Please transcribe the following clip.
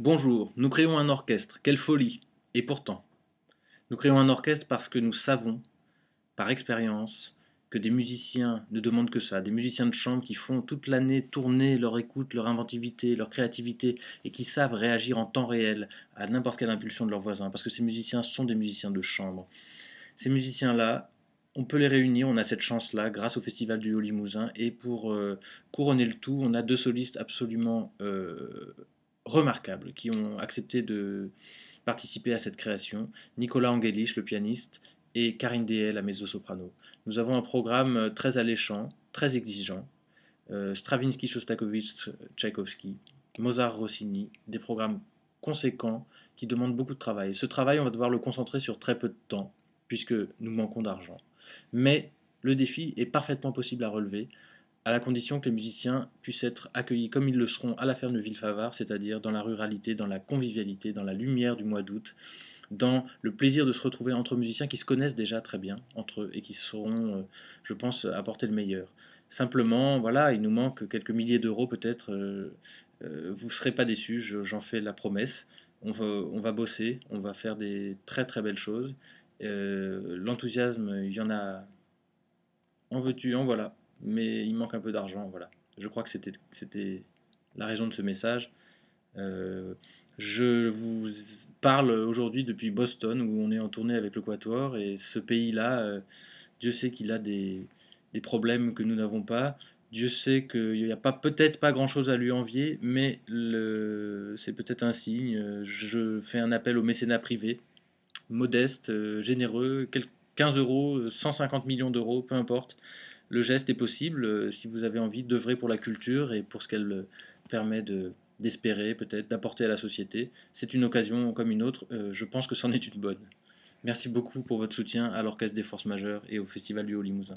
Bonjour, nous créons un orchestre, quelle folie Et pourtant, nous créons un orchestre parce que nous savons, par expérience, que des musiciens ne demandent que ça, des musiciens de chambre qui font toute l'année tourner leur écoute, leur inventivité, leur créativité, et qui savent réagir en temps réel à n'importe quelle impulsion de leurs voisins, parce que ces musiciens sont des musiciens de chambre. Ces musiciens-là, on peut les réunir, on a cette chance-là grâce au Festival du Haut Limousin, et pour euh, couronner le tout, on a deux solistes absolument... Euh, remarquables qui ont accepté de participer à cette création, Nicolas Angelich, le pianiste, et Karine Dehé, la mezzo-soprano. Nous avons un programme euh, très alléchant, très exigeant, euh, Stravinsky, Shostakovich, Tchaïkovski, Mozart, Rossini, des programmes conséquents qui demandent beaucoup de travail. Ce travail, on va devoir le concentrer sur très peu de temps, puisque nous manquons d'argent. Mais le défi est parfaitement possible à relever, à la condition que les musiciens puissent être accueillis comme ils le seront à la ferme de Villefavard, c'est-à-dire dans la ruralité, dans la convivialité, dans la lumière du mois d'août, dans le plaisir de se retrouver entre musiciens qui se connaissent déjà très bien entre eux et qui seront, euh, je pense, apporter le meilleur. Simplement, voilà, il nous manque quelques milliers d'euros peut-être. Euh, euh, vous ne serez pas déçus, j'en fais la promesse. On va, on va, bosser, on va faire des très très belles choses. L'enthousiasme, il y en a. En veux-tu, en voilà mais il manque un peu d'argent. Voilà. Je crois que c'était la raison de ce message. Euh, je vous parle aujourd'hui depuis Boston, où on est en tournée avec le Quatuor, et ce pays-là, euh, Dieu sait qu'il a des, problèmes que nous n'avons pas. Dieu sait qu'il n'y a pas peut-être pas grand-chose à lui envier, mais c'est peut-être un signe. Je fais un appel au mécénat privé, modeste, euh, généreux, 15 euros, 150 millions d'euros, peu importe le geste est possible euh, si vous avez envie d'œuvrer pour la culture et pour ce qu'elle euh, permet de, d'espérer peut-être, d'apporter à la société. C'est une occasion comme une autre, euh, je pense que c'en est une bonne. Merci beaucoup pour votre soutien à l'Orchestre des Forces Majeures et au Festival du Haut-Limousin.